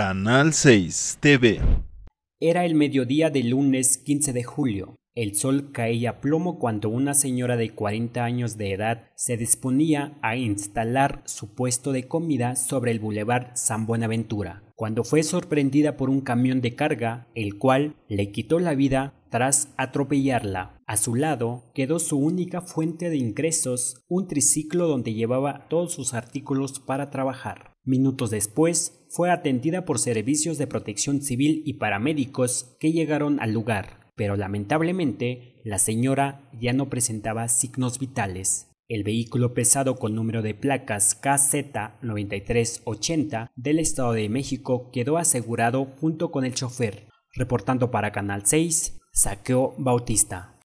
Canal 6 TV. Era el mediodía del lunes 15 de julio. El sol caía a plomo cuando una señora de 40 años de edad se disponía a instalar su puesto de comida sobre el bulevar San Buenaventura, cuando fue sorprendida por un camión de carga, el cual le quitó la vida tras atropellarla. A su lado quedó su única fuente de ingresos, un triciclo donde llevaba todos sus artículos para trabajar. Minutos después, fue atendida por servicios de protección civil y paramédicos que llegaron al lugar pero lamentablemente la señora ya no presentaba signos vitales. El vehículo pesado con número de placas KZ9380 del Estado de México quedó asegurado junto con el chofer, reportando para Canal 6 Saqueo Bautista.